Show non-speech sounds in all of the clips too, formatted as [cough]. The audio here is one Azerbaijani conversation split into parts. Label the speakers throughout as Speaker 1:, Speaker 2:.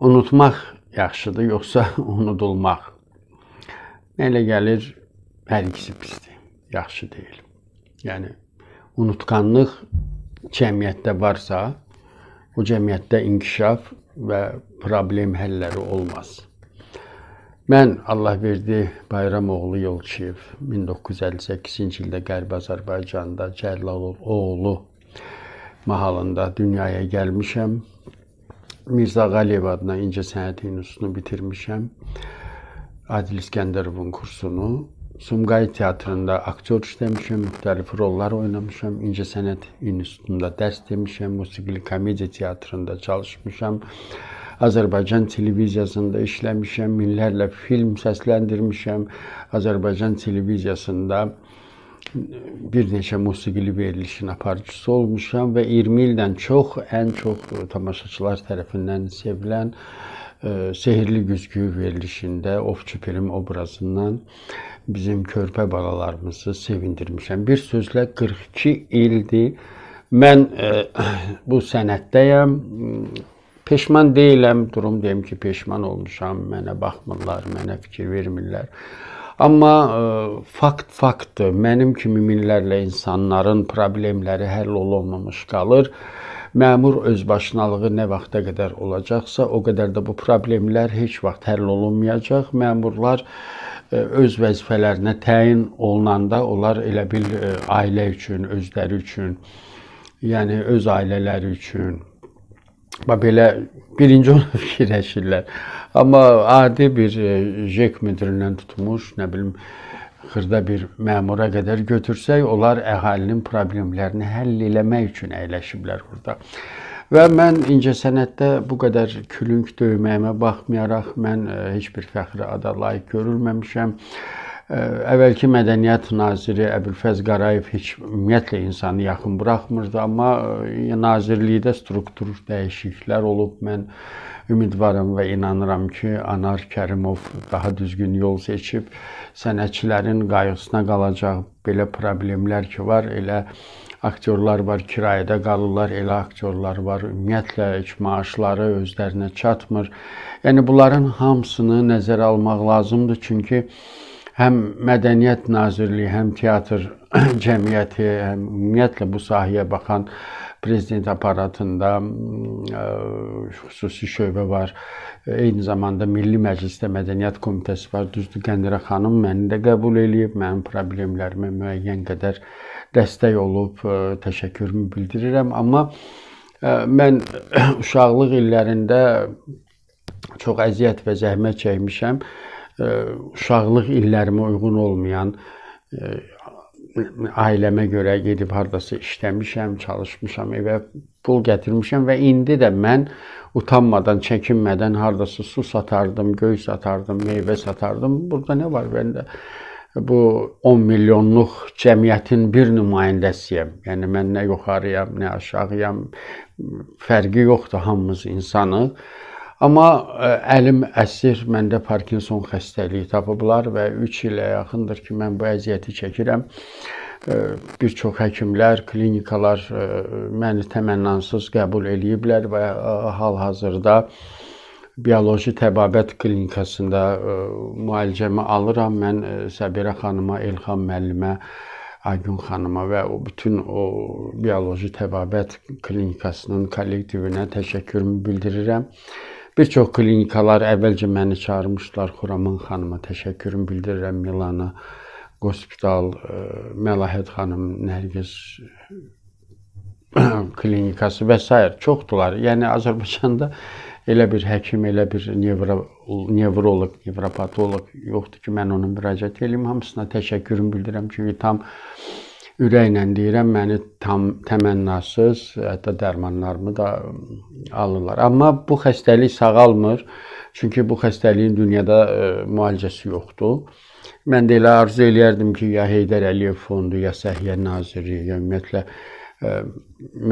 Speaker 1: unutmaq yaxşıdır, yoxsa [laughs] unudulmaq? Nə ilə gəlir? Hər ikisi pisdir. Yaxşı deyil. Yəni unutqanlıq cəmiyyətdə varsa, o cəmiyyətdə inkişaf və problem həlləri olmaz. Mən Allahverdi Bayramoğlu Yolçiyev 1958-ci ildə Qərbi Azərbaycanda Cəlaloğlu mahalında dünyaya gəlmişəm. Mirzə Ağaliyev adına incəsənət institutunu bitirmişəm. Adil İskəndərovun kursunu. Sumqayıt teatrında aktyor işləmişəm, müxtəlif rollar oynamışam, İncəsənət institutunda dərs demişəm, musiqili komediya teatrında çalışmışam. Azərbaycan televiziyasında işləmişəm, minlərlə film səsləndirmişəm. Azərbaycan televiziyasında bir neçə musiqili verilişin aparıcısı olmuşam və 20 ildən çox ən çox tamaşaçılar tərəfindən sevilən ə, e, Sehrli Güzgü verilişində Ovçu Pirim obrazından bizim körpə balalarımızı sevindirmişəm. Bir sözlə 42 ildir mən ə, e, bu sənətdəyəm. Peşman deyiləm, durum deyim ki, peşman olmuşam. Mənə baxmırlar, mənə fikir vermirlər. Amma ə, e, fakt faktdır. Mənim kimi minlərlə insanların problemləri həll olunmamış qalır. Məmur özbaşınalığı nə vaxta qədər olacaqsa, o qədər də bu problemlər heç vaxt həll olunmayacaq. Məmurlar e, öz vəzifələrinə təyin olunanda onlar elə bil e, ailə üçün, özləri üçün, yəni öz ailələri üçün belə birinci onu fikirləşirlər. [laughs] Amma adi bir e, JEK müdirindən tutmuş, nə bilim, xırda bir məmura qədər götürsək, onlar əhalinin problemlərini həll eləmək üçün əyləşiblər burada. Və mən incəsənətdə bu qədər külünk döyməyimə baxmayaraq mən e, heç bir fəxri ada layiq görülməmişəm. Əvvəlki mədəniyyət naziri Əbülfəz Qarayev heç ümumiyyətlə insanı yaxın buraxmırdı, amma e, nazirlikdə struktur dəyişikliklər olub. Mən ümidvaram və inanıram ki, Anar Kərimov daha düzgün yol seçib, sənətçilərin qayğısına qalacaq. Belə problemlər ki var, elə aktyorlar var, kirayədə qalırlar, elə aktyorlar var, ümumiyyətlə heç maaşları özlərinə çatmır. Yəni bunların hamısını nəzərə almaq lazımdır, çünki həm Mədəniyyət Nazirliyi, həm teatr [clears throat] cəmiyyəti, həm ümumiyyətlə bu sahəyə baxan prezident aparatında ə, xüsusi şöbə var. Eyni zamanda Milli Məclisdə Mədəniyyət Komitəsi var. Düzdür, Qəndirə xanım məni də qəbul eləyib, mənim problemlərimə müəyyən qədər dəstək olub, ə, təşəkkürümü bildirirəm, amma ə, mən [clears throat] uşaqlıq illərində çox əziyyət və zəhmət çəkmişəm. Ə, uşaqlıq illərimə uyğun olmayan ailəmə görə gedib hardasa işləmişəm, çalışmışam, evə pul gətirmişəm və indi də mən utanmadan, çəkinmədən hardasa su satardım, göy satardım, meyvə satardım. Burada nə var? Mən də bu 10 milyonluq cəmiyyətin bir nümayəndəsiyəm. Yəni mən nə yuxarıyam, nə aşağıyam, fərqi yoxdur, hamımız insanıq. Amma e, əlim əsir, məndə Parkinson xəstəliyi tapıblar və 3 ilə yaxındır ki, mən bu əziyyəti çəkirəm. E, bir çox həkimlər, klinikalar e, məni təmənnansız qəbul eləyiblər və hal-hazırda bioloji təbabət klinikasında müalicəmi alıram. Mən Səbirə xanıma, Elxan müəllimə Aygün xanıma və o bütün o bioloji təbabət klinikasının kollektivinə təşəkkürümü bildirirəm. Bir çox klinikalar əvvəlcə məni çağırmışdılar. Xuraman xanıma təşəkkürümü bildirirəm Milana Hospital, e, Məlahət xanım, Nərgiz [clears throat] klinikası və s. çoxdular. Yəni Azərbaycanda elə bir həkim, elə bir nevro nevroloq, nevropatoloq yoxdur ki, mən ona müraciət eləyim. Hamısına təşəkkürümü bildirirəm. Çünki tam ürəklə deyirəm, məni tam təmənnasız, hətta dərmanlarımı da alırlar. Amma bu xəstəlik sağalmır. Çünki bu xəstəliyin dünyada ə, müalicəsi yoxdur. Mən də elə arzu eləyərdim ki, ya Heydər Əliyev fondu, ya Səhiyyə Naziri, ya ümumiyyətlə ə,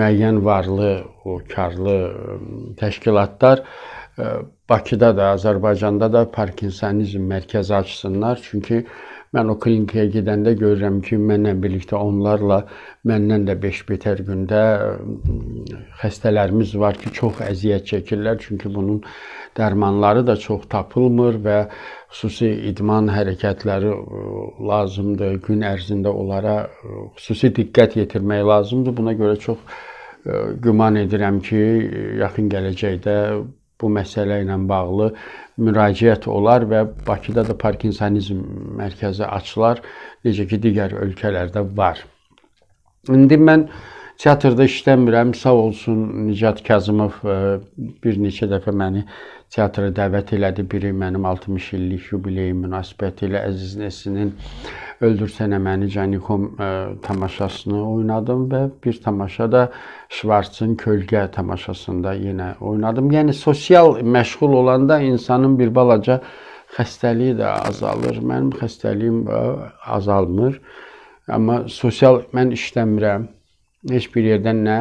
Speaker 1: müəyyən varlı, o karlı ə, təşkilatlar ə, Bakıda da, Azərbaycanda da Parkinsonizm mərkəzi açsınlar. Çünki ə, Mən o klinikaya gedəndə görürəm ki, mənlə birlikdə onlarla məndən də 5 betər gündə xəstələrimiz var ki, çox əziyyət çəkirlər, çünki bunun dərmanları da çox tapılmır və xüsusi idman hərəkətləri lazımdır. Gün ərzində onlara xüsusi diqqət yetirmək lazımdır. Buna görə çox güman edirəm ki, yaxın gələcəkdə bu məsələ ilə bağlı müraciət olar və Bakıda da Parkinsonizm mərkəzi açılar, necə ki digər ölkələrdə var. İndi mən Teatrda işləmirəm, sağ olsun Nicat Kazımov e, bir neçə dəfə məni teatra dəvət elədi. Biri mənim 60 illik yubileyim münasibətilə Əziz Nesinin Öldürsənə məni Canikom e, tamaşasını oynadım və bir tamaşada Şvartsın Kölgə tamaşasında yenə oynadım. Yəni sosial məşğul olanda insanın bir balaca xəstəliyi də azalır. Mənim xəstəliyim e, azalmır. Amma sosial mən işləmirəm heç bir yerdən nə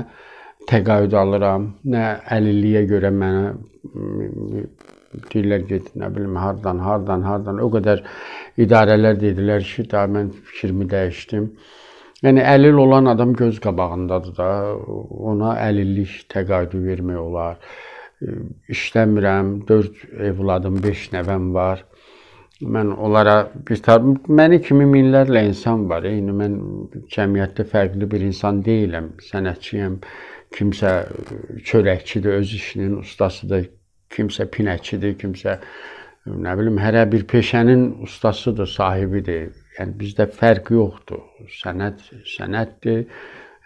Speaker 1: təqaüd alıram, nə əlilliyə görə mənə deyirlər get, nə bilim hardan, hardan, hardan. O qədər idarələr dedilər ki, da mən fikrimi dəyişdim. Yəni əlil olan adam göz qabağındadır da, ona əlillik təqaüdü vermək olar. İşləmirəm, 4 evladım, 5 nəvəm var. Mən onlara bir tərəf məni kimi minlərlə insan var. İndi yəni mən cəmiyyətdə fərqli bir insan deyiləm. Sənətçiyəm. Kimsə çörəkçidir, öz işinin ustasıdır, kimsə pinəkçidir, kimsə nə bilim hərə bir peşənin ustasıdır, sahibidir. Yəni bizdə fərq yoxdur. Sənət sənətdir.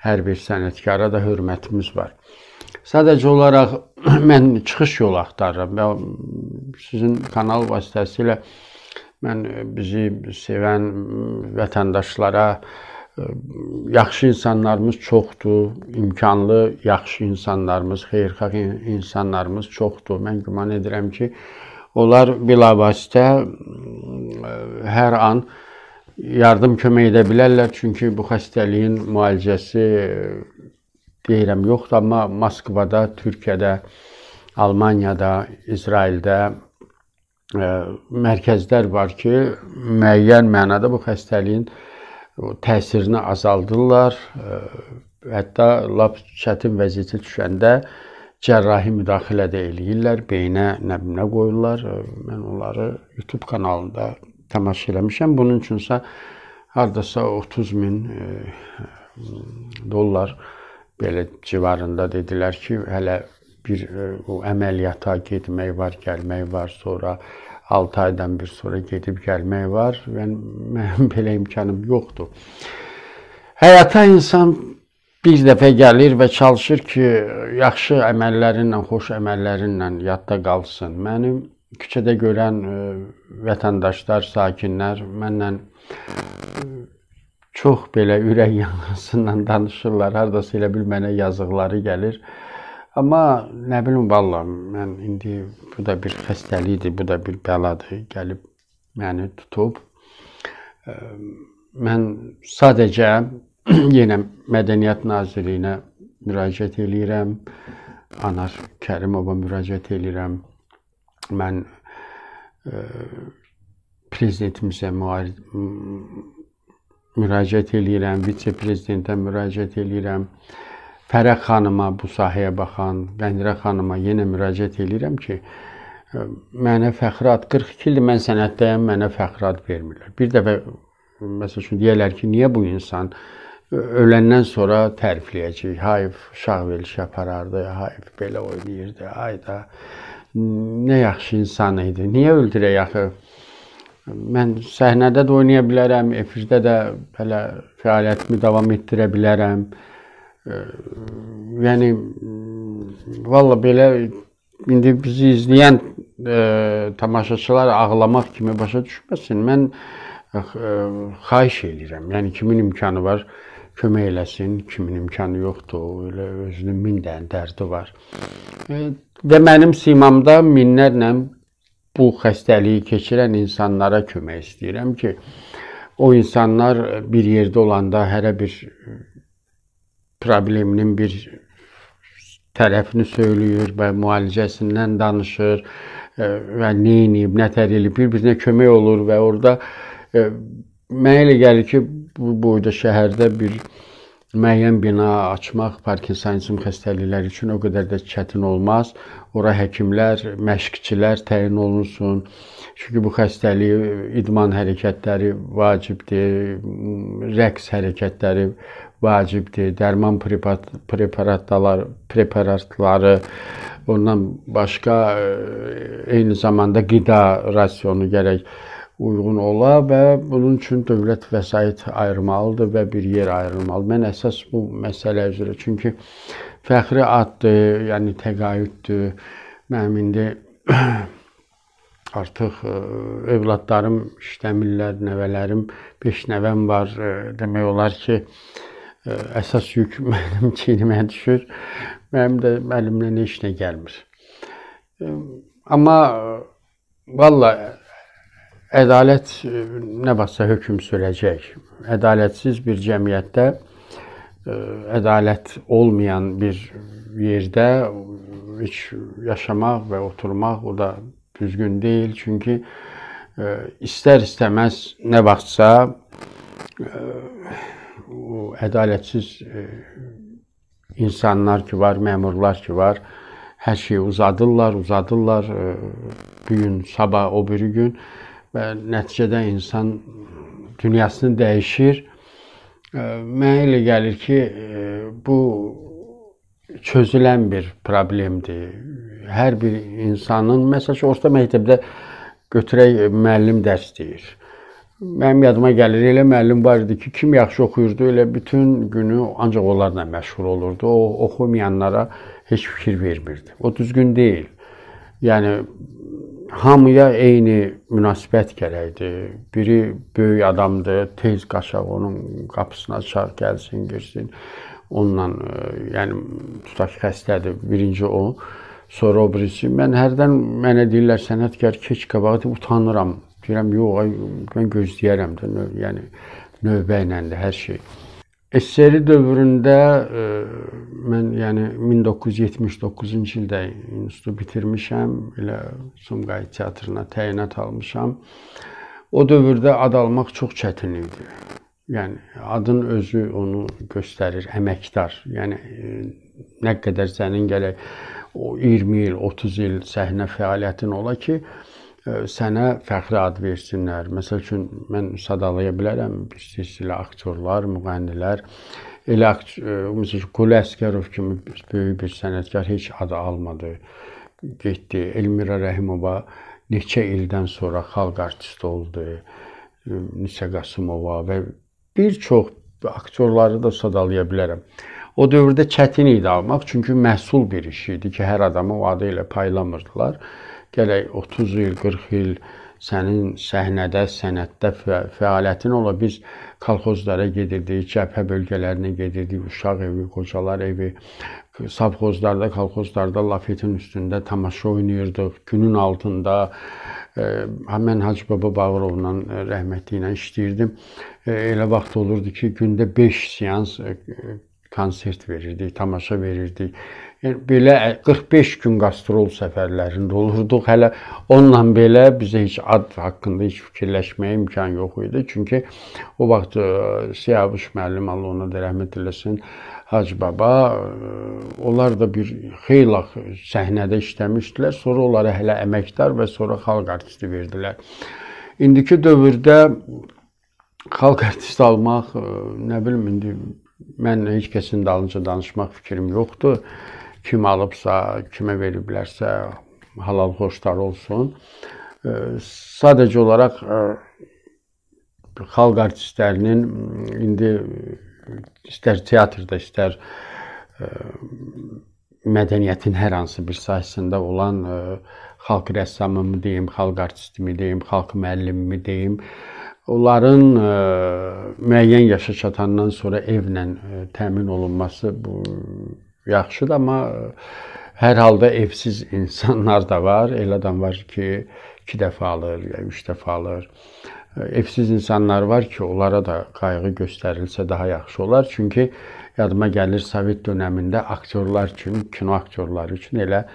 Speaker 1: Hər bir sənətkara da hörmətimiz var. Sadəcə olaraq [clears throat] mən çıxış yolu axtarıram və sizin kanal vasitəsilə mən e, bizi sevən vətəndaşlara e, yaxşı insanlarımız çoxdur, imkanlı yaxşı insanlarımız, xeyirxah insanlarımız çoxdur. Mən güman edirəm ki, onlar bilavasitə e, hər an yardım kömək edə bilərlər, çünki bu xəstəliyin müalicəsi deyirəm yoxdur, amma Moskvada, Türkiyədə, Almaniyada, İsraildə mərkəzlər var ki, müəyyən mənada bu xəstəliyin təsirini azaldırlar. Hətta lap çətin vəziyyətə düşəndə cərrahi müdaxilə də eləyirlər, beynə nəbinə qoyurlar. Mən onları YouTube kanalında tamaşa eləmişəm. Bunun üçünsə hardasa 30 min dollar belə civarında dedilər ki, hələ bir e, o əməliyyata getmək var, gəlmək var, sonra 6 aydan bir sonra gedib gəlmək var. Mən yəni, [laughs] mənim belə imkanım yoxdur. Həyata insan bir dəfə gəlir və çalışır ki, yaxşı əməllərinlə, xoş əməllərinlə yadda qalsın. Mənim küçədə görən e, vətəndaşlar, sakinlər mənlə e, çox belə ürək yanasından danışırlar. Hardasa elə bil mənə yazıqları gəlir. Amma nə bilim vallah mən indi bu da bir xəstəlikdir, bu da bir bəladır, gəlib məni tutub. Mən sadəcə [clears throat] yenə Mədəniyyət Nazirliyinə müraciət eləyirəm. Anar Kərimova müraciət eləyirəm. Mən prezidentimizə müraciət eləyirəm, vitse prezidentə müraciət eləyirəm. Fərəh xanıma bu sahəyə baxan, Qəndirə xanıma yenə müraciət eləyirəm ki, e, mənə fəxrat 42 ildir mən sənətdəyəm, mənə fəxrat vermirlər. Bir dəfə məsəl üçün deyirlər ki, niyə bu insan e, öləndən sonra tərifləyəcək. Hayf Şahveliş aparardı, hayf belə oynayırdı. Ay da nə yaxşı insan idi. Niyə öldürək axı? Mən səhnədə də oynaya bilərəm, efirdə də belə fəaliyyətimi davam etdirə bilərəm yəni valla belə indi bizi izləyən ə, e, tamaşaçılar ağlamaq kimi başa düşməsin. Mən ə, e, xahiş edirəm. Yəni kimin imkanı var kömək eləsin, kimin imkanı yoxdur, elə özünün min dənə dərdi var. E, və mənim simamda minnətlə bu xəstəliyi keçirən insanlara kömək istəyirəm ki, o insanlar bir yerdə olanda hərə bir probleminin bir tərəfini söyləyir və müalicəsindən danışır e, və nə edib, nə tərləyib, bir-birinə kömək olur və orada e, mənə elə gəlir ki, bu boyda şəhərdə bir müəyyən bina açmaq Parkinsonizm xəstəlikləri üçün o qədər də çətin olmaz. Ora həkimlər, məşqçilər təyin olunsun. Çünki bu xəstəliyi idman hərəkətləri vacibdir, rəqs hərəkətləri vacibdir. Dərman preparat, preparatlar, preparatları ondan başqa e, eyni zamanda qida rasionu gərək uyğun ola və bunun üçün dövlət vəsait ayırmalıdır və bir yer ayırmalıdır. Mən əsas bu məsələ üzrə çünki fəxri addır, yəni təqaüddür. Mənim indi [clears throat] artıq e, övladlarım işləmirlər, nəvələrim, 5 nəvəm var. E, demək olar ki, əsas yük mənim [laughs] çiynimə düşür. Mənim də əlimdən heç nə gəlmir. Amma e, valla ədalət e, nə varsa hökm sürəcək. Ədalətsiz bir cəmiyyətdə ədalət e, olmayan bir yerdə heç yaşamaq və oturmaq o da düzgün deyil. Çünki istər istəməz nə vaxtsa o ədalətsiz e, insanlar ki var, məmurlar ki var, hər şeyi uzadırlar, uzadırlar e, bu gün, sabah, o biri gün və nəticədə insan dünyasını dəyişir. E, mənə elə gəlir ki, bu çözülən bir problemdir. Hər bir insanın, məsələn, orta məktəbdə götürək müəllim dərs deyir. Mənim yadıma gəlir, elə müəllim var idi ki, kim yaxşı oxuyurdu, elə bütün günü ancaq onlarla məşğul olurdu. O oxumayanlara heç fikir vermirdi. O düzgün deyil. Yəni hamıya eyni münasibət gərəkdi. Biri böyük adamdır, tez qaçaq onun qapısına çağ gəlsin, girsin. Onunla e, yəni tutaq ki, xəstədir. Birinci o, sonra o birisi. Mən hərdən mənə deyirlər sənətkar keç qabaqda utanıram. Deyirəm, yox, ay, mən gözləyərəm də, yəni növbə ilə də hər şey. SSR dövründə ə, e, mən yəni 1979-cu ildə institutu bitirmişəm, elə Sumqayıt teatrına təyinat almışam. O dövrdə ad almaq çox çətin idi. Yəni adın özü onu göstərir, əməkdar. Yəni e, nə qədər sənin gələk o 20 il, 30 il səhnə fəaliyyətin ola ki, sənə fəxri ad versinlər. Məsəl üçün mən sadalaya bilərəm istəyirsilə aktyorlar, müğənnilər, elə məsələn Quli Əskərov kimi böyük bir sənətkar heç adı almadı. Getdi. Elmira Rəhimova neçə ildən sonra xalq artisti oldu. Nisə Qasımova və bir çox aktyorları da sadalaya bilərəm. O dövrdə çətin idi almaq, çünki məhsul bir iş idi ki, hər adamı o adı ilə paylamırdılar gələk 30 il, 40 il sənin səhnədə, sənətdə fəaliyyətin ola. Biz kolxozlara gedirdik, cəbhə bölgələrinə gedirdik, uşaq evi, qocalar evi, savxozlarda, kolxozlarda lafetin üstündə tamaşa oynayırdıq, günün altında e, mən Hacı Baba Bağırovla e, rəhmətli ilə işləyirdim. E, elə vaxt olurdu ki, gündə 5 seans konsert verirdik, tamaşa verirdik. E, belə 45 gün qastrol səfərlərində olurduq. Hələ onunla belə bizə heç ad haqqında heç fikirləşməyə imkan yox idi. Çünki o vaxt e, Siyavuş müəllim Allah ona da rəhmət eləsin, Hac baba e, onlar da bir xeyli səhnədə işləmişdilər. Sonra onlara hələ əməkdar və sonra xalq artisti verdilər. İndiki dövrdə xalq artisti almaq nə bilim indi mən heç kəsin dalınca danışmaq fikrim yoxdur kim alıbsa, kimə veriblərsə, halal xoşlar olsun. Sadəcə olaraq xalq artistlərinin indi istər teatrda, istər mədəniyyətin hər hansı bir sahəsində olan xalq rəssamımı deyim, xalq artistimi deyim, xalq müəllimimi deyim, onların ə, müəyyən yaşa çatandan sonra evlə ə, təmin olunması bu yaxşıdır, amma e, hər halda evsiz [laughs] insanlar da var. Elə adam var ki, 2 dəfə alır, ya 3 dəfə alır. E, evsiz insanlar var ki, onlara da qayğı göstərilsə daha yaxşı olar. Çünki yadıma gəlir Sovet dövründə aktyorlar üçün, kino aktyorları üçün elə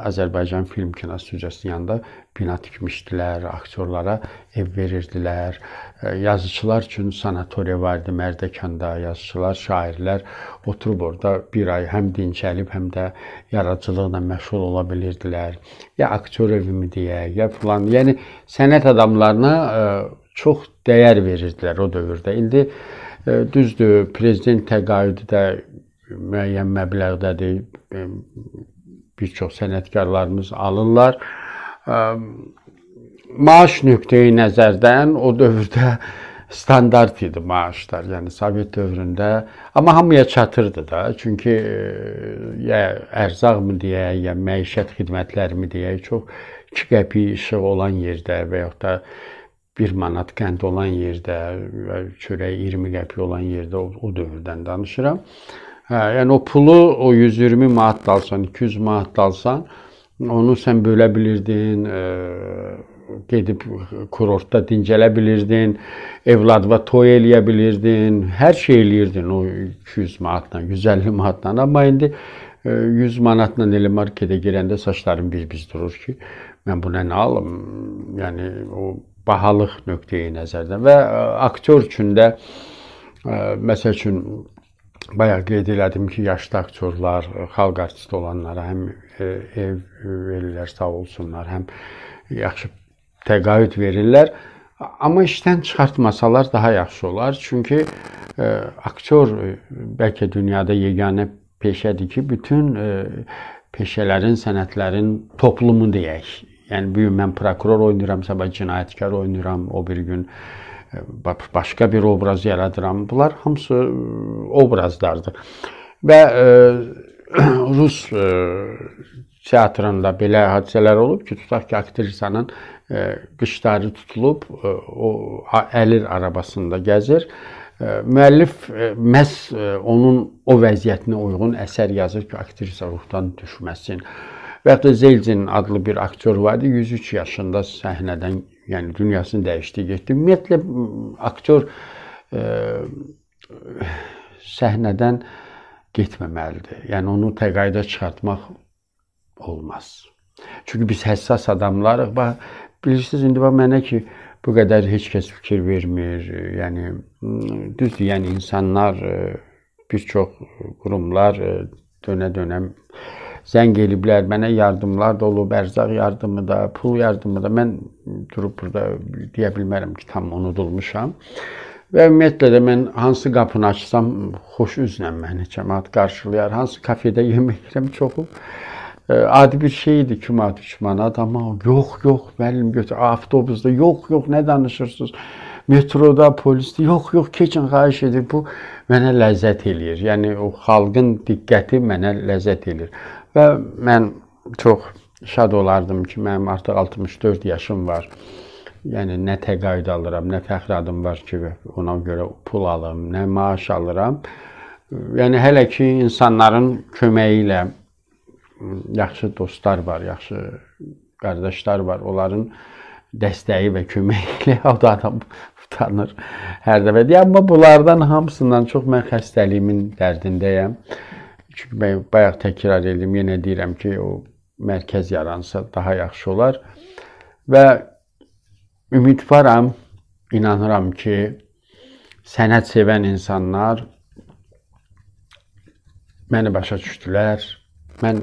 Speaker 1: Azərbaycan film kino studiyasının yanında bina tikmişdilər, aktyorlara ev verirdilər. E, yazıçılar üçün sanatoriya var idi Mərdəkanda. Yazıçılar, şairlər oturub orada bir ay həm dincəlib, həm də yaradıcılıqla məşğul ola bilirdilər. Ya aktyor evimi deyə, ya filan. Yəni sənət adamlarına e, çox dəyər verirdilər o dövrdə. İndi e, düzdür, prezident təqaüdü də müəyyən məbləğdədir bir çox sənətkarlarımız alırlar. Maaş nöqteyi nəzərdən o dövrdə [laughs] standart idi maaşlar. Yəni Sovet dövründə amma hamıya çatırdı da. Çünki ya ərzaqmı deyə, ya məişət xidmətlərimi deyə çox 2 qəpik işıq olan yerdə və yaxud da 1 manat qənd olan yerdə, çörək 20 qəpik olan yerdə o, o dövrdən danışıram. Ə, Hə, yəni o pulu o 120 manat da alsan, 200 manat da alsan, onu sən bölə bilirdin, ə, e, gedib kurortda dincələ bilirdin, evladına toy eləyə bilirdin, hər şey eləyirdin o 200 manatla, 150 manatla. Amma indi 100 e, manatla elə marketə girəndə saçlarım biz-biz durur ki, mən buna nə alım? Yəni o bahalıq nöqteyi nəzərdən və ə, e, aktyor üçün də ə, məsəl üçün bayaq qeyd elədim ki, yaşlı aktyorlar, xalq artisti olanlara həm e, ev verirlər, sağ olsunlar, həm yaxşı təqaüd verirlər. Amma işdən çıxartmasalar daha yaxşı olar. Çünki e, aktyor e, bəlkə dünyada yeganə peşədir ki, bütün e, peşələrin, sənətlərin toplumu deyək. Yəni bu gün mən prokuror oynayıram, sabah cinayətkar oynayıram, o bir gün e, başqa bir obraz yaradıram. Bunlar hamısı obrazlardır. Və ə, [clears throat] rus ə, teatrında belə hadisələr olub ki, tutaq ki, aktrisanın qışları tutulub, o əlir arabasında gəzir. Müəllif məhz onun o vəziyyətinə uyğun əsər yazır ki, aktrisa ruhdan düşməsin. Və hətta Zelcin adlı bir aktyor var idi, 103 yaşında səhnədən yəni dünyasını dəyişdi, getdi. Ümumiyyətlə aktyor e, səhnədən getməməlidir. Yəni onu təqaüdə çıxartmaq olmaz. Çünki biz həssas adamlarıq. Bax bilirsiniz indi bax mənə ki bu qədər heç kəs fikir vermir. Yəni düzdür, yəni insanlar e, bir çox qurumlar e, dönə-dönə zəng eliblər, mənə yardımlar da olub, ərzaq yardımı da, pul yardımı da. Mən durub burada deyə bilmərəm ki, tam unudulmuşam. Və ümumiyyətlə də mən hansı qapını açsam xoş üzlə məni cəmaət qarşılayar. Hansı kafedə yemək yeyirəm çoxu e, adi bir şey idi ki, mat 3 manat amma yox, yox, müəllim götür avtobusda, yox, yox, nə danışırsınız? Metroda, polisdə, yox, yox, keçin xahiş edir. Bu mənə ləzzət eləyir. Yəni o xalqın diqqəti mənə ləzzət eləyir. Və mən çox şad olardım ki, mənim artıq 64 yaşım var. Yəni nə təqaüd alıram, nə fəxr adım var ki, ona görə pul alım, nə maaş alıram. Yəni hələ ki insanların köməyi ilə yaxşı dostlar var, yaxşı qardaşlar var. Onların dəstəyi və köməyi [laughs] ilə o da adam utanır hər dəfə. Amma bunlardan hamısından çox mən xəstəliyimin dərdindəyəm. Çünki mən bayaq təkrar edim, yenə deyirəm ki, o mərkəz yaransa daha yaxşı olar. Və ümidvaram, inanıram ki, sənət sevən insanlar məni başa düşdülər. Mən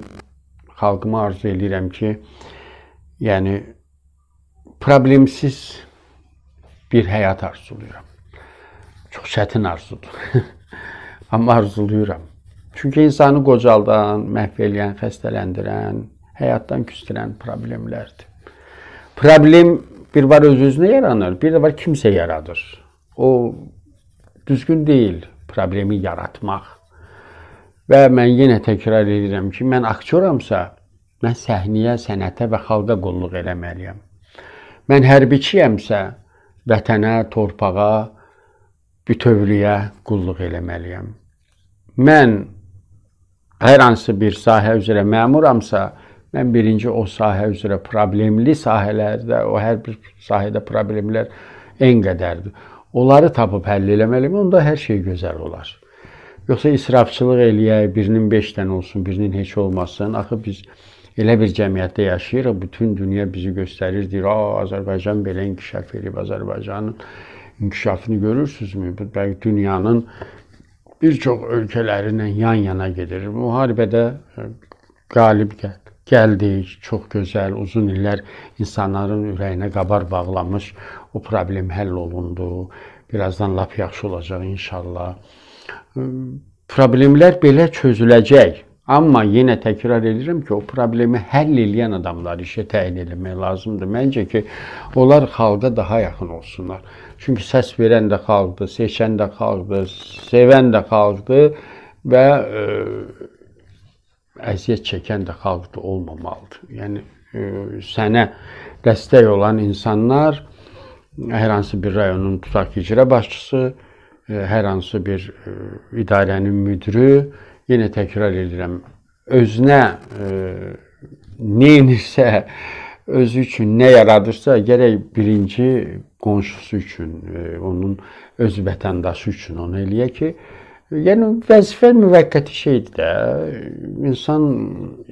Speaker 1: xalqıma arzu edirəm ki, yəni problemsiz bir həyat arzulayıram. Çox çətin arzudur. [laughs] Amma arzulayıram. Çünki insanı qocaldan, məhv eləyən, xəstələndirən, həyatdan küstürən problemlərdir. Problem bir var öz-özünə yaranır, bir də var kimsə yaradır. O düzgün deyil problemi yaratmaq. Və mən yenə təkrar edirəm ki, mən aktyoramsa, mən səhnəyə, sənətə və xalqa qulluq eləməliyəm. Mən hərbiçiyəmsə, vətənə, torpağa, bütövlüyə qulluq eləməliyəm. Mən hər hansı bir sahə üzrə məmuramsa, mən birinci o sahə üzrə problemli sahələrdə, o hər bir sahədə problemlər ən qədərdir. Onları tapıb həll eləməliyəm, onda hər şey gözəl olar. Yoxsa israfçılıq eləyək, birinin 5 dənə olsun, birinin heç olmasın. Axı biz elə bir cəmiyyətdə yaşayırıq, bütün dünya bizi göstərir, deyir, "A, Azərbaycan belə inkişaf edib, Azərbaycanın inkişafını görürsünüzmü? Bəlkə dünyanın bir çox ölkələri ilə yan-yana gedirik. Müharibədə e, qalib gəl gəldik. Çox gözəl, uzun illər insanların ürəyinə qabar bağlamış o problem həll olundu. Birazdan lap yaxşı olacaq inşallah. E, problemlər belə çözüləcək. Amma yenə təkrar edirəm ki, o problemi həll edən adamları işə təyin etmək lazımdır. Məncə ki, onlar xalqa daha yaxın olsunlar. Çünki səs verən də xalqdır, seçən də xalqdır, sevən də xalqdır və ə, e, əziyyət çəkən də xalqdır olmamalıdır. Yəni ə, e, sənə dəstək olan insanlar hər hansı bir rayonun tutaq ki, icra başçısı, ə, e, hər hansı bir ə, idarənin müdürü, yenə təkrar edirəm, özünə ə, nə edirsə özü üçün nə yaradırsa, gərək birinci qonşusu üçün, e, onun öz vətəndaşı üçün onu eləyə ki, Yəni vəzifə müvəqqəti şeydir də. İnsan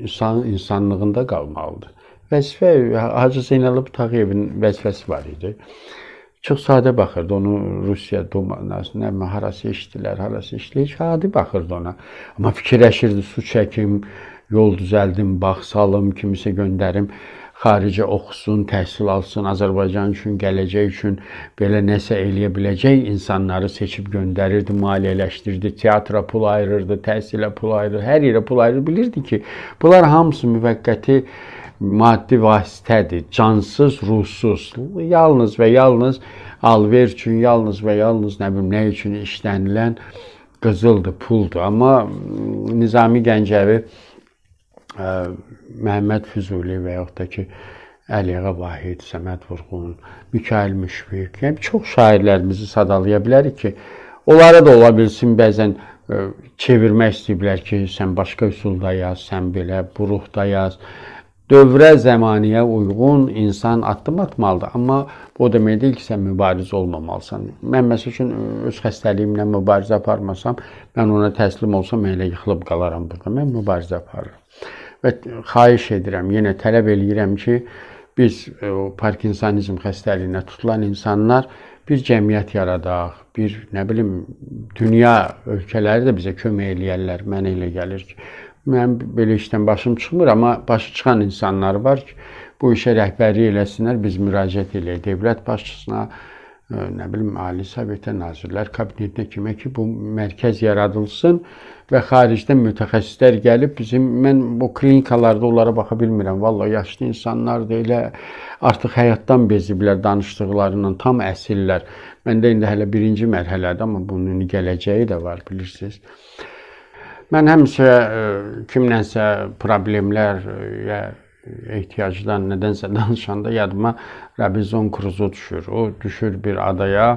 Speaker 1: insan insanlığında qalmalıdır. Vəzifə Hacı Zeynalov Tağıyevin vəzifəsi var idi. Çox sadə baxırdı onu Rusiya dumanası, nə harası işdilər, harası işləyir, sadə baxırdı ona. Amma fikirləşirdi su çəkim, yol düzəldim, bağ salım, kimisə göndərim xaricə oxusun, təhsil alsın, Azərbaycan üçün, gələcək üçün belə nəsə eləyə biləcək insanları seçib göndərirdi, maliyyələşdirdi, teatra pul ayırırdı, təhsilə pul ayırırdı, hər yerə pul ayırır, bilirdi ki, bunlar hamısı müvəqqəti maddi vasitədir, cansız, ruhsuz. Yalnız və yalnız alver üçün, yalnız və yalnız nə bilim nə üçün işlənilən qızıldır, puldur. Amma Nizami Gəncəvi Məhəmməd Füzuli və yaxud da ki Əliyağa Vahid, Səməd Vurğun, Mikail Müşfiq, yəni çox şairlərimizi sadalaya bilərik ki, onlara da ola bilsin bəzən ə, çevirmək istəyiblər ki, sən başqa üsulda yaz, sən belə bu ruhda yaz. Dövrə, zəmaniyə uyğun insan addım atmalıdır, amma bu o demək deyil ki, sən mübariz olmamalısan. Mən məsəl üçün öz xəstəliyimlə mübarizə aparmasam, mən ona təslim olsam, mən elə yıxılıb qalaram burada. Mən mübarizə aparıram və xahiş edirəm, yenə tələb eləyirəm ki, biz e, o parkinsonizm xəstəliyinə tutulan insanlar bir cəmiyyət yaradaq, bir nə bilim dünya ölkələri də bizə kömək eləyərlər. Mənə elə gəlir ki, mən belə işdən başım çıxmır, amma başı çıxan insanlar var ki, bu işə rəhbərlik eləsinlər, biz müraciət eləyək dövlət başçısına, e, nə bilim Ali Sovetə Nazirlər Kabinetinə kimə ki, bu mərkəz yaradılsın və xaricdən mütəxəssislər gəlib bizim mən bu klinikalarda onlara baxa bilmirəm. Vallahi yaşlı insanlardır, elə artıq həyatdan beziblər danışdıqlarından, tam əsillər. Məndə indi hələ 1-ci mərhələdə, amma bunun gələcəyi də var, bilirsiniz. Mən həmişə e, kimlənsə problemlər ya ehtiyacdan nədənsə danışanda yadıma Robinson Crusoe düşür. O düşür bir adaya,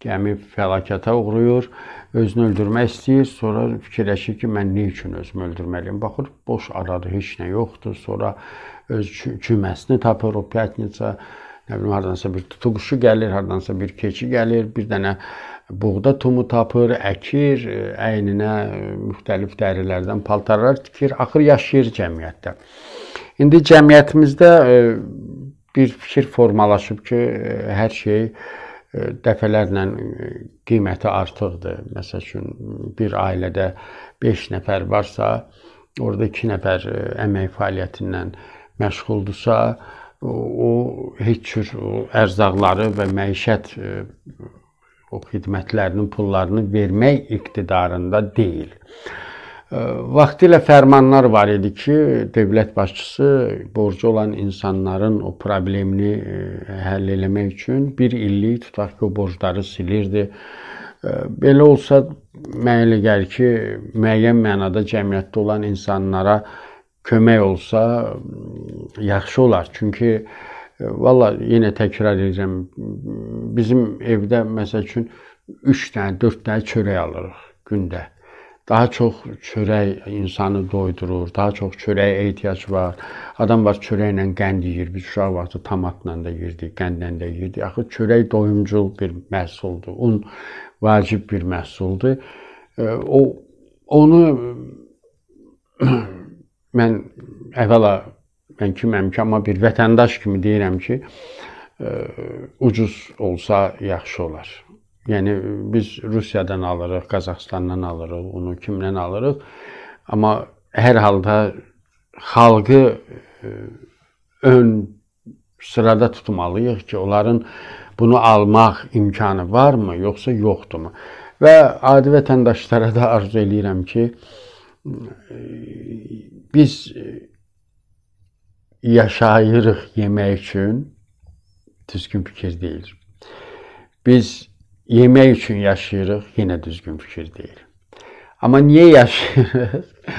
Speaker 1: gəmi fəlakətə uğrayır özünü öldürmək istəyir, sonra fikirləşir ki, mən nə üçün özümü öldürməliyəm? Baxır, boş aradı, heç nə yoxdur. Sonra öz küməsini tapır, o pyatnica, nə bilim, hardansa bir tutuquşu gəlir, hardansa bir keçi gəlir, bir dənə buğda tumu tapır, əkir, e, əyninə e, müxtəlif dərilərdən paltarlar tikir, axır yaşayır cəmiyyətdə. İndi cəmiyyətimizdə e, bir fikir formalaşıb ki, hər şey dəfələrlə e, qiyməti artıqdır. Məsəl üçün bir ailədə 5 nəfər varsa, orada 2 nəfər e, əmək fəaliyyətindən məşğuldursa, o heç cür ərzaqları və məişət e, o xidmətlərinin pullarını vermək iqtidarında deyil. Vaxtilə fərmanlar var idi ki, dövlət başçısı borcu olan insanların o problemini həll eləmək üçün 1 illik tutaq ki, o borcları silirdi. Belə olsa mənə elə gəlir ki, müəyyən mənada cəmiyyətdə olan insanlara kömək olsa yaxşı olar. Çünki valla yenə təkrar edəcəm. Bizim evdə məsəl üçün 3 dənə, 4 dənə çörək alırıq gündə Daha çox çörək insanı doydurur, daha çox çörəyə ehtiyac var. Adam var çörəklə qənd yeyir. Biz uşaq vaxtı tomatla da yeyirdik, qəndlə də yeyirdik. Axı çörək doyumcul bir məhsuldur. Un vacib bir məhsuldur. O onu [clears throat] mən əvvəla mən kiməm ki, amma bir vətəndaş kimi deyirəm ki, ucuz olsa yaxşı olar. Yəni biz Rusiyadan alırıq, Qazaxstandan alırıq, onu kimdən alırıq. Amma hər halda xalqı e, ön sırada tutmalıyıq ki, onların bunu almaq imkanı varmı, yoxsa yoxdurmu? Və adi vətəndaşlara da arzu eləyirəm ki, e, biz yaşayırıq yemək üçün düzgün fikir deyil. Biz yemək üçün yaşayırıq, yenə düzgün fikir deyil. Amma niyə yaşayırıq? [laughs]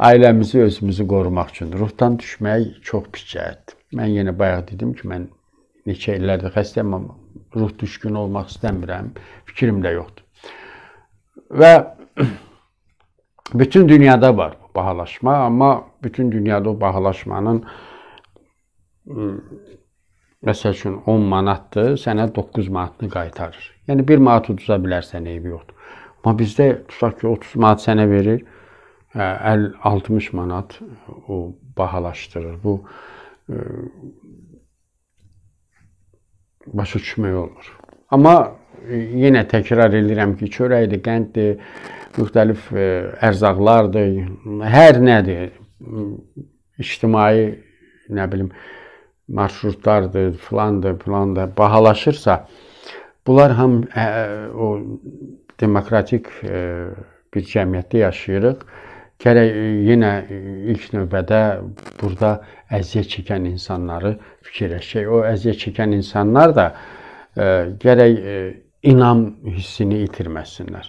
Speaker 1: Ailəmizi, özümüzü qorumaq üçün. Ruhdan düşmək çox pis cəhətdir. Mən yenə bayaq dedim ki, mən neçə illərdir xəstəyəm, amma ruh düşkün olmaq istəmirəm. Fikrim də yoxdur. Və [clears throat] bütün dünyada var bu bahalaşma, amma bütün dünyada o bahalaşmanın məsəl üçün 10 manatdır, sənə 9 manatını qaytarır. Yəni 1 manat uduza bilərsən, eybi yoxdur. Amma bizdə tutaq ki, 30 manat sənə verir, 50-60 manat o bahalaşdırır. Bu başa düşmək olmur. Amma e, yenə təkrar edirəm ki, çörəkdir, qənddir, müxtəlif e, ərzaqlardır, hər nədir, ictimai nə bilim, marşrutlardır, filandır, filandır bahalaşırsa, bunlar ham ə, e, o demokratik ə, e, bir cəmiyyətdə yaşayırıq. Gərək e, yenə ilk növbədə burada əziyyət çəkən insanları fikirləşək. O əziyyət çəkən insanlar da ə, gərək ə, inam hissini itirməsinlər.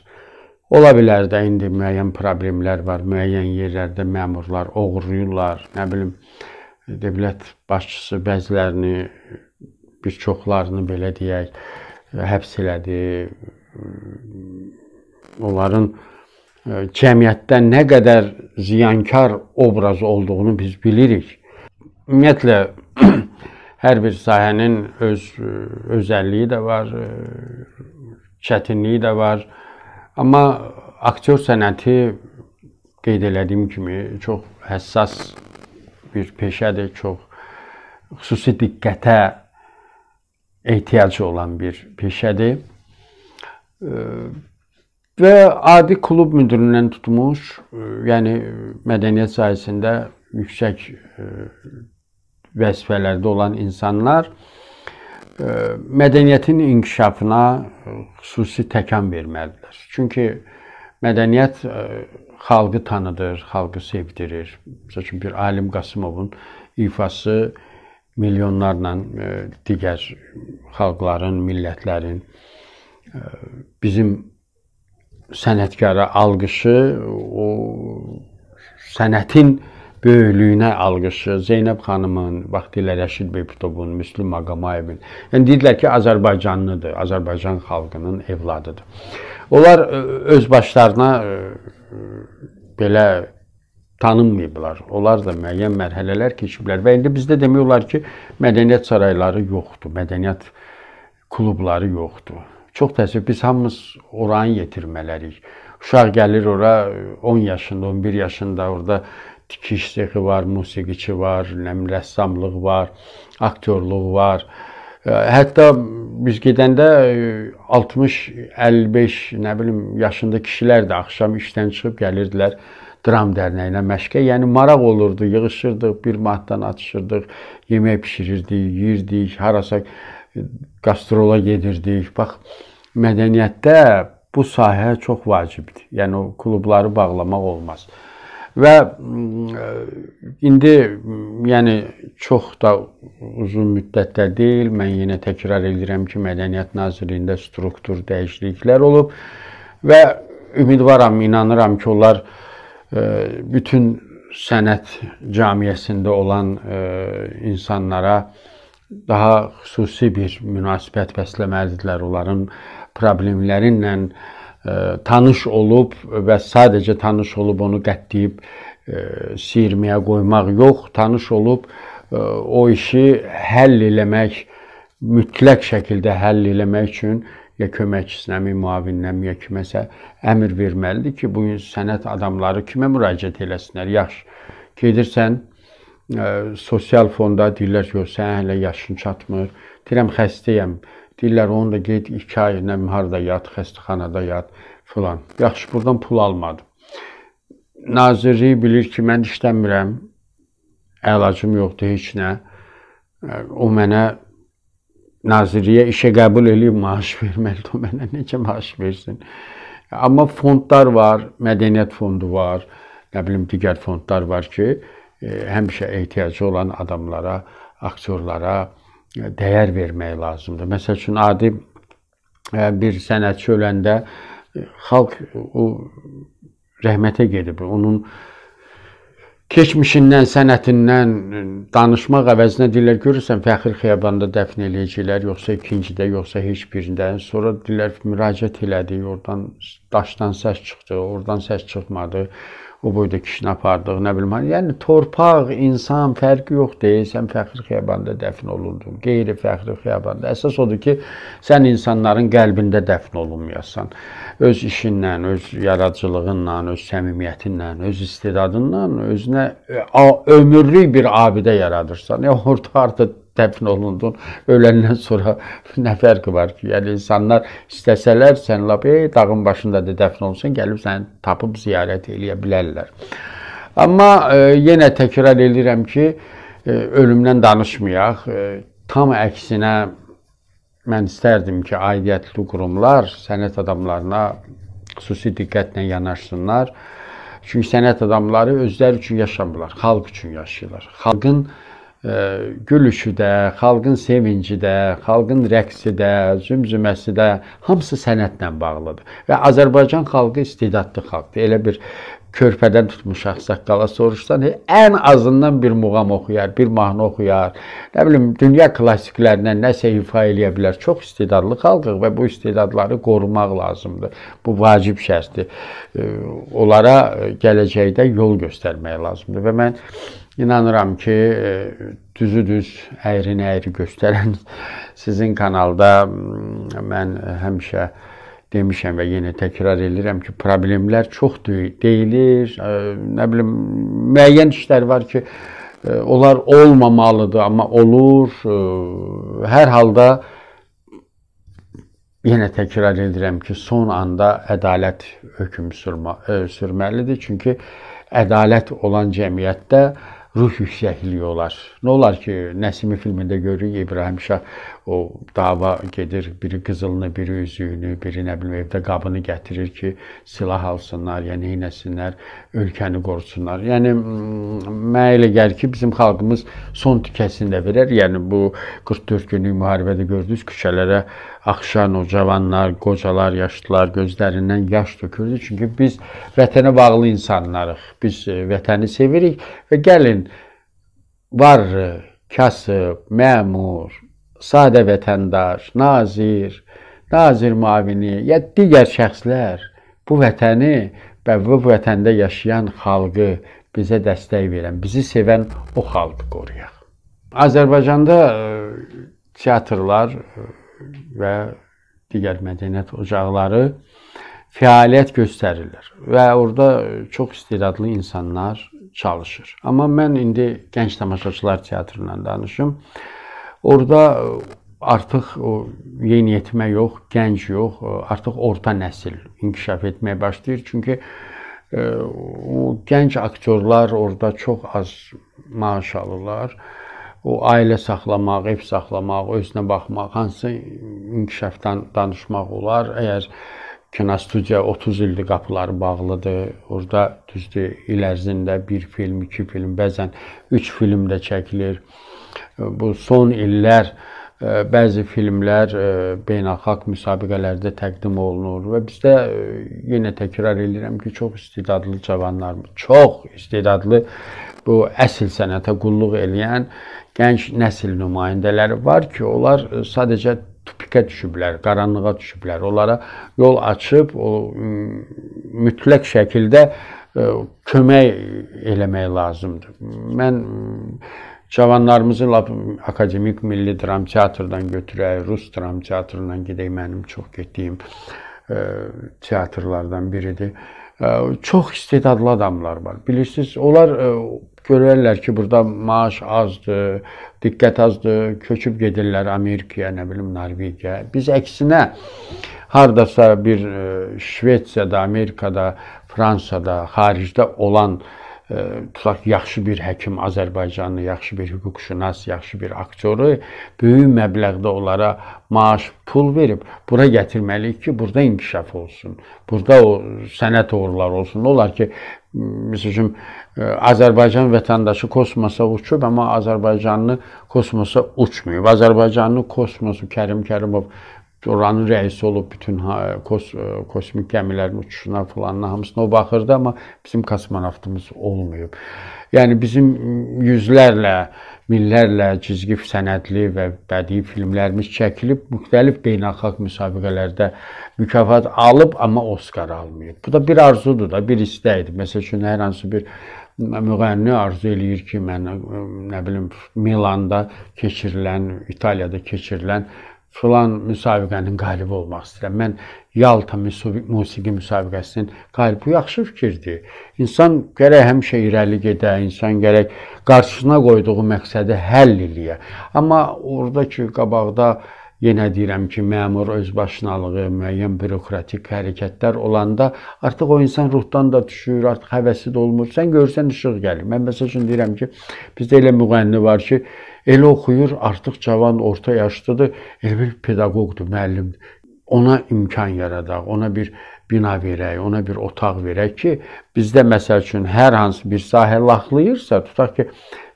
Speaker 1: Ola bilər də indi müəyyən problemlər var, müəyyən yerlərdə məmurlar oğurlayırlar, nə bilim, ə, dövlət başçısı bəzilərini bir çoxlarını belə deyək, həbs elədi. Onların e, cəmiyyətdə nə qədər ziyankar obraz olduğunu biz bilirik. Ümumiyyətlə [clears throat] hər bir sahənin öz e, özəlliyi də var, e, çətinliyi də var. Amma aktyor sənəti qeyd elədiyim kimi çox həssas bir peşədir, çox xüsusi diqqətə ehtiyacı olan bir peşədir. Və adi klub müdirindən tutmuş, yəni mədəniyyət sahəsində yüksək vəzifələrdə olan insanlar mədəniyyətin inkişafına xüsusi təkan verməlidirlər. Çünki mədəniyyət xalqı tanıdır, xalqı sevdirir. Məsəl üçün bir Alim Qasımovun ifası milyonlarla e, digər xalqların, millətlərin e, bizim sənətkara alqışı, o sənətin böyüklüyünə alqışı, Zeynəb xanımın, vaxtilə Rəşid Beyputovun, Müslüm Maqamayevin. Yəni deyirlər ki, Azərbaycanlıdır, Azərbaycan xalqının evladıdır. Onlar e, öz başlarına belə tanınmayıblar. Onlar da müəyyən mərhələlər keçiblər və indi bizdə demək olar ki, mədəniyyət sarayları yoxdur, mədəniyyət klubları yoxdur. Çox təəssüf, biz hamımız oranı yetirməliyik. Uşaq gəlir ora 10 yaşında, 11 yaşında orada tikiş sexi var, musiqiçi var, nə rəssamlıq var, aktyorluq var. Hətta biz gedəndə 60-55, e, nə bilim, yaşında kişilər də axşam işdən çıxıb gəlirdilər dram dərnəyinə məşqə. Yəni maraq olurdu, yığışırdıq, bir matdan atışırdıq, yemək bişirirdik, yeyirdik, harasa e, qastrola gedirdik. Bax, mədəniyyətdə bu sahə çox vacibdir. Yəni o klubları bağlamaq olmaz və mm, e, indi mm, yəni çox da uzun müddətdə deyil, mən yenə təkrar edirəm ki, Mədəniyyət Nazirliyində struktur dəyişikliklər olub və ümidvaram, inanıram ki, onlar e, bütün sənət cəmiyyətində olan e, insanlara daha xüsusi bir münasibət bəsləməlidirlər onların problemlərinlə tanış olub və sadəcə tanış olub onu qətləyib e, siyirməyə qoymaq yox, tanış olub e, o işi həll eləmək, mütləq şəkildə həll eləmək üçün ya köməkçisinə, ya müavininə, ya kiməsə əmr verməlidir ki, bu sənət adamları kimə müraciət eləsinlər? Yaxşı, gedirsən ə, e, sosial fonda deyirlər ki, yox, sən hələ yaşın çatmır. Deyirəm xəstəyəm. Deyirlər onu da get 2 ay nə harda yat, xəstəxanada yat filan. Yaxşı, burdan pul almadım. Nazirlik bilir ki, mən işləmirəm. Əlacım yoxdur heç nə. O mənə nazirliyə işə qəbul eləyib maaş [laughs] verməlidir. O mənə necə maaş versin? Amma fondlar var, mədəniyyət fondu var, nə bilim digər fondlar var ki, e, həmişə ehtiyacı olan adamlara, aktyorlara dəyər vermək lazımdır. Məsəl üçün adi e, bir sənətçi öləndə e, xalq o rəhmətə gedib, onun keçmişindən, sənətindən e, danışmaq əvəzinə deyirlər, görürsən Fəxri Xiyabanda dəfn eləyəcəklər, yoxsa ikincidə, yoxsa heç birində. Sonra deyirlər müraciət elədik, oradan daşdan səs çıxdı, oradan səs çıxmadı o boyda kişini apardıq, nə bilim, yəni torpaq, insan fərqi yox deyilsən, fəxri xiyabanında dəfn olundun, qeyri-fəxri xiyabanında. Əsas odur ki, sən insanların qəlbində dəfn olunmayasan. Öz işinlə, öz yaradıcılığınla, öz səmimiyyətinlə, öz istedadınla özünə e, ömürlük bir abidə yaradırsan. Ya e, orada artıq dəfn olundun. Öləndən sonra [laughs] nə fərqi var ki? Yəni insanlar istəsələr sən lap ey dağın başında da dəfn olsun, gəlib səni tapıb ziyarət eləyə bilərlər. Amma e, yenə təkrar edirəm ki, e, ölümdən danışmayaq. E, tam əksinə mən istərdim ki, aidiyyətli qurumlar sənət adamlarına xüsusi diqqətlə yanaşsınlar. Çünki sənət adamları özləri üçün yaşamırlar, xalq üçün yaşayırlar. Xalqın e, gülüşü də, xalqın sevinci də, xalqın rəqsi də, zümzüməsi də hamısı sənətlə bağlıdır. Və Azərbaycan xalqı istedadlı xalqdır. Elə bir körpədən tutmuşaq saqqala soruşsan, ən azından bir muğam oxuyar, bir mahnı oxuyar. Nə bilim, dünya klassiklərindən nəsə ifa eləyə bilər. Çox istedadlı xalqıq və bu istedadları qorumaq lazımdır. Bu vacib şərtdir. Onlara e, gələcəkdə yol göstərmək lazımdır və mən İnanıram ki, e, düzü düz, əyri əyri göstərən [laughs] sizin kanalda mən həmişə demişəm və yenə təkrar edirəm ki, problemlər çox deyilir. E, nə bilim, müəyyən işlər var ki, e, onlar olmamalıdır, amma olur. Hər halda yenə təkrar edirəm ki, son anda ədalət hökm sürməlidir. Çünki ədalət olan cəmiyyətdə ruh yüksəkliyi olar. Nə olar ki, Nəsimi filmində görürük İbrahim Şah o dava gedir, biri qızılını, biri üzüyünü, biri nə bilim evdə qabını gətirir ki, silah alsınlar, ya yəni neynəsinlər, ölkəni qorusunlar. Yəni mm, mənə elə gəlir ki, bizim xalqımız son tikəsini də verər. Yəni bu 44 günlük müharibədə gördünüz küçələrə axışan o cavanlar, qocalar, yaşlılar gözlərindən yaş tökürdü. Çünki biz vətənə bağlı insanlarıq. Biz e, vətəni sevirik və gəlin var kasıb, məmur, sadə vətəndaş, nazir, nazir müavini ya digər şəxslər bu vətəni və bu vətəndə yaşayan xalqı bizə dəstək verən, bizi sevən o xalqı qoruyaq. Azərbaycanda e, teatrlar e, və digər mədəniyyət ocaqları fəaliyyət göstərirlər və orada çox istedadlı insanlar çalışır. Amma mən indi gənc tamaşaçılar teatrından danışım. Orda e, artıq o e, yeniyetmə yox, gənc yox, e, artıq orta nəsil inkişaf etməyə başlayır. Çünki o gənc aktyorlar orada çox az maaş alırlar. O ailə saxlamaq, ev saxlamaq, özünə baxmaq, hansı inkişafdan danışmaq olar. Əgər kino studiya 30 ildir qapıları bağlıdır. Orda düzdür, il ərzində bir film, iki film, bəzən 3 film də çəkilir bu son illər e, bəzi filmlər e, beynəlxalq müsabiqələrdə təqdim olunur və bizdə e, yenə təkrar edirəm ki, çox istedadlı cavanlarımız, çox istedadlı bu əsl sənətə qulluq eləyən gənc nəsil nümayəndələri var ki, onlar sadəcə tupikə düşüblər, qaranlığa düşüblər. Onlara yol açıb o mütləq şəkildə kömək eləmək lazımdır. Mən Cavanlarımızı lap akademik milli dram teatrdan götürək, Rus dram teatrından gedək, mənim çox getdiyim e, teatrlardan biridir. E, çox istedadlı adamlar var. Bilirsiniz, onlar e, görürlər ki, burada maaş azdır, diqqət azdır, köçüb gedirlər Amerikaya, nə bilim Norveçiyaya. Biz əksinə hardasa bir e, Şvetsiyada, Amerikada, Fransada, xaricdə olan e, tutaq yaxşı bir həkim, Azərbaycanlı yaxşı bir hüquqşünas, yaxşı bir aktyoru böyük məbləğdə onlara maaş, pul verib bura gətirməliyik ki, burada inkişaf olsun. Burada o sənət uğurları olsun. Olar ki, məsəl üçün e, Azərbaycan vətəndaşı kosmosa uçub, amma Azərbaycanlı kosmosa uçmayıb. Azərbaycanlı kosmosu Kərim Kərimov oranın rəisi olub bütün ha, kos, e, kosmik gəmilərin uçuşuna falanına hamısına o baxırdı, amma bizim kosmonavtımız olmayıb. Yəni bizim yüzlərlə, minlərlə cizgi sənədli və bədii filmlərimiz çəkilib, müxtəlif beynəlxalq müsabiqələrdə mükafat alıb, amma Oskar almayıb. Bu da bir arzudur da, bir istəkdir. Məsəl üçün hər hansı bir müğənni arzu eləyir ki, mən e, nə bilim Milanda keçirilən, İtaliyada keçirilən filan müsabiqənin qalibi olmaq istəyirəm. Mən Yalta musiqi müsabiqəsinin qalibi. Bu yaxşı fikirdir. İnsan gərək həmişə irəli gedə, insan gərək qarşısına qoyduğu məqsədi həll eləyə. Amma orada ki, qabaqda yenə deyirəm ki, məmur özbaşınalığı, müəyyən bürokratik hərəkətlər olanda artıq o insan ruhdan da düşür, artıq həvəsi də olmur. Sən görsən işıq gəlir. Mən məsəl üçün deyirəm ki, bizdə elə müğənni var ki, Elə oxuyur, artıq cavan, orta yaşlıdır, elə bir pedaqoqdur, müəllimdir. Ona imkan yaradaq, ona bir bina verək, ona bir otaq verək ki, bizdə məsəl üçün hər hansı bir sahə laxlayırsa, tutaq ki,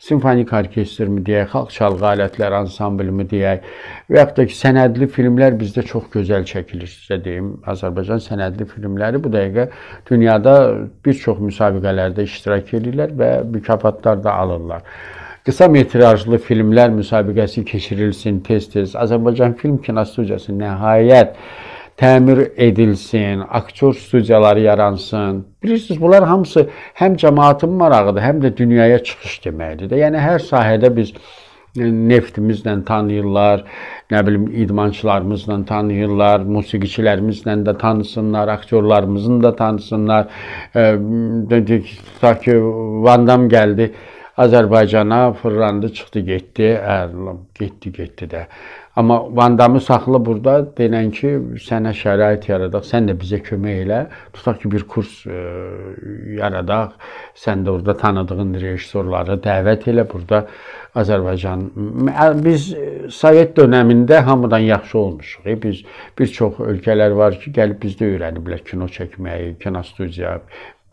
Speaker 1: simfonik orkestrmi deyək, xalq çalğı alətləri ansamblimi deyək və yaxud da ki, sənədli filmlər bizdə çox gözəl çəkilir, sizə deyim. Azərbaycan sənədli filmləri bu dəqiqə dünyada bir çox müsabiqələrdə iştirak edirlər və mükafatlar da alırlar qısa metrajlı filmlər müsabiqəsi keçirilsin tez-tez. Azərbaycan Film Kinostudiyası nəhayət təmir edilsin, aktyor studiyaları yaransın. Bilirsiniz, bunlar hamısı həm cəmaatın marağıdır, həm də dünyaya çıxış deməkdir də. Yəni hər sahədə biz e, neftimizlə tanıyırlar, nə bilim idmançılarımızla tanıyırlar, musiqiçilərimizlə də tanısınlar, aktyorlarımızın da tanısınlar. E, tutaq ki, Vandam gəldi. Azərbaycana fırlandı, çıxdı, getdi, ərim, getdi, getdi də. Amma Vandamı saxla burada denən ki, sənə şərait yaradaq, sən də bizə kömək elə. Tutaq ki, bir kurs ə, e, yaradaq. Sən də orada tanıdığın rejissorları dəvət elə burada Azərbaycan. Biz Sovet dövründə hamıdan yaxşı olmuşuq. E, biz bir çox ölkələr var ki, gəlib bizdə öyrəniblər kino çəkməyi, kino studiya,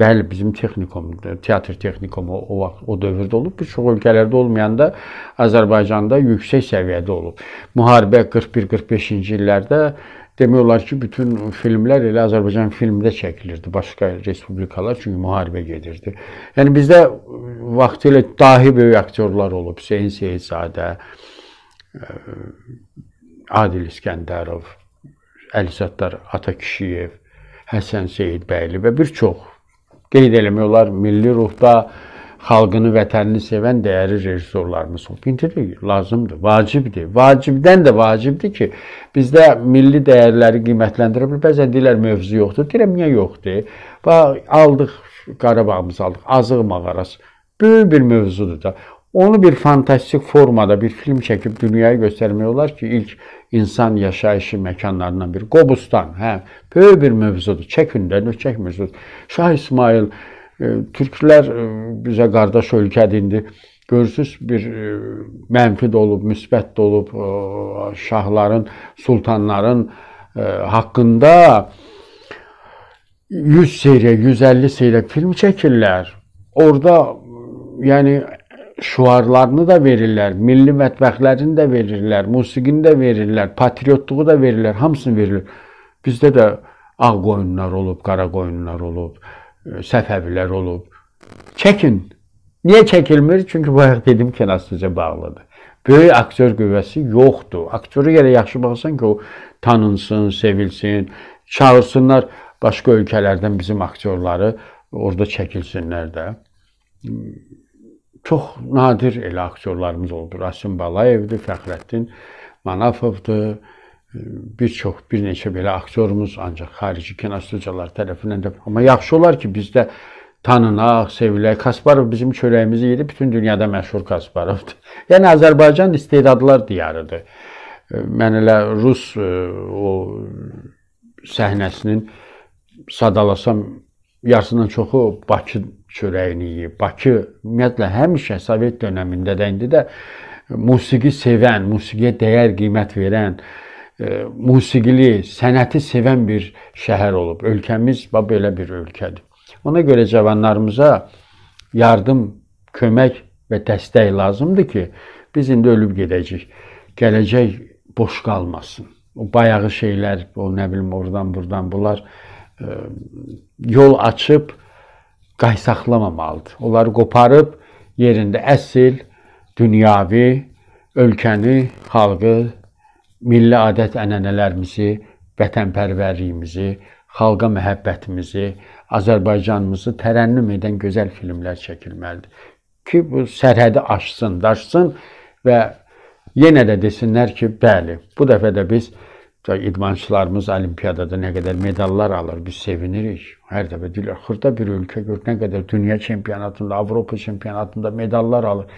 Speaker 1: Bəli, bizim texnikum, teatr texnikumu o vaxt o dövrdə olub, bir çox ölkələrdə olmayanda Azərbaycanda yüksək səviyyədə olub. Müharibə 41-45-ci illərdə demək olar ki, bütün filmlər elə Azərbaycan filmində çəkilirdi, başqa respublikalar çünki müharibə gedirdi. Yəni bizdə vaxtilə dahi böyük aktyorlar olub, Hüseyn Seyidzadə, e, Adil İskəndərov, Əli Səttar Atakişiyev, Həsən Seyidbəyli və bir çox Qeyd eləmək olar milli ruhda xalqını, vətənini sevən dəyərli rejissorlarımız çox pintirik, lazımdır, vacibdir. Vacibdən də vacibdir ki, bizdə milli dəyərləri qiymətləndirə bilir. Bəzən deyirlər mövzu yoxdur. Deyirəm niyə yoxdur? Bax aldıq Qarabağımızı aldıq, Azıq mağarası. Böyük bir mövzudur da. Onu bir fantastik formada bir film çəkib dünyaya göstərmək olar ki, ilk insan yaşayışı məkanlarından biri. Qobustan, hə, böyük bir mövzudur. Çəkindəniz, çəkmirsiniz. Şah İsmail e, türklər e, bizə qardaş ölkədir indi. Görürsüz bir e, mənfi də olub, müsbət də olub e, şahların, sultanların e, haqqında 100 seriya, 150 seriya film çəkirlər. Orda yəni şuarlarını da verirlər, milli mətbəxlərini də verirlər, musiqini də verirlər, patriotluğu da verirlər, hamısını verirlər. Bizdə də ağ qoyunlar olub, qara qoyunlar olub, e, səfəvilər olub. Çəkin. Niyə çəkilmir? Çünki bayaq dedim ki, nasıca bağlıdır. Böyük aktyor qüvvəsi yoxdur. Aktyoru yerə yaxşı baxsan ki, o tanınsın, sevilsin, çağırsınlar başqa ölkələrdən bizim aktyorları orada çəkilsinlər də çox nadir elə aktyorlarımız oldu. Rasim Balayevdir, Fəxrəddin Manafovdur. Bir çox bir neçə belə aktyorumuz ancaq xarici kino studiyaları tərəfindən də amma yaxşı olar ki, bizdə tanınaq, sevilək. Kasparov bizim çörəyimizi yedi, bütün dünyada məşhur Kasparovdur. [laughs] Yəni Azərbaycan istedadlar diyarıdır. Mən elə rus e, o səhnəsinin sadalasam yarısından çoxu Bakı çörəyini, Bakı ümumiyyətlə həmişə Sovet dövründə də indi də e, musiqi sevən, musiqiyə dəyər qiymət verən, e, musiqili, sənəti sevən bir şəhər olub. Ölkəmiz bax belə bir ölkədir. Ona görə cavanlarımıza yardım, kömək və dəstək lazımdır ki, biz indi ölüb gedəcəyik. Gələcək boş qalmasın. O bayağı şeylər, o nə bilim oradan, burdan bunlar e, yol açıb qaysaqlamamalıdır. Onları qoparıb yerində əsl dünyavi ölkəni, xalqı, milli adət-ənənələrimizi, vətənpərvərliyimizi, xalqa məhəbbətimizi, Azərbaycanımızı tərənnüm edən gözəl filmlər çəkilməlidir ki, bu sərhədi aşsın, daşsın və yenə də desinlər ki, bəli, bu dəfə də biz idmançılarımız olimpiadada nə qədər medallar alır, biz sevinirik. Hər dəfə deyirlər, xırda bir ölkə gör nə qədər dünya çempionatında, Avropa çempionatında medallar alır.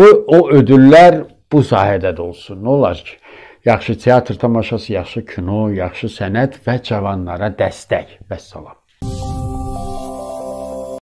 Speaker 1: Qoy o ödüllər bu sahədə də olsun. Nə olar ki? Yaxşı teatr tamaşası, yaxşı kino, yaxşı sənət və cavanlara dəstək. Vəssalam.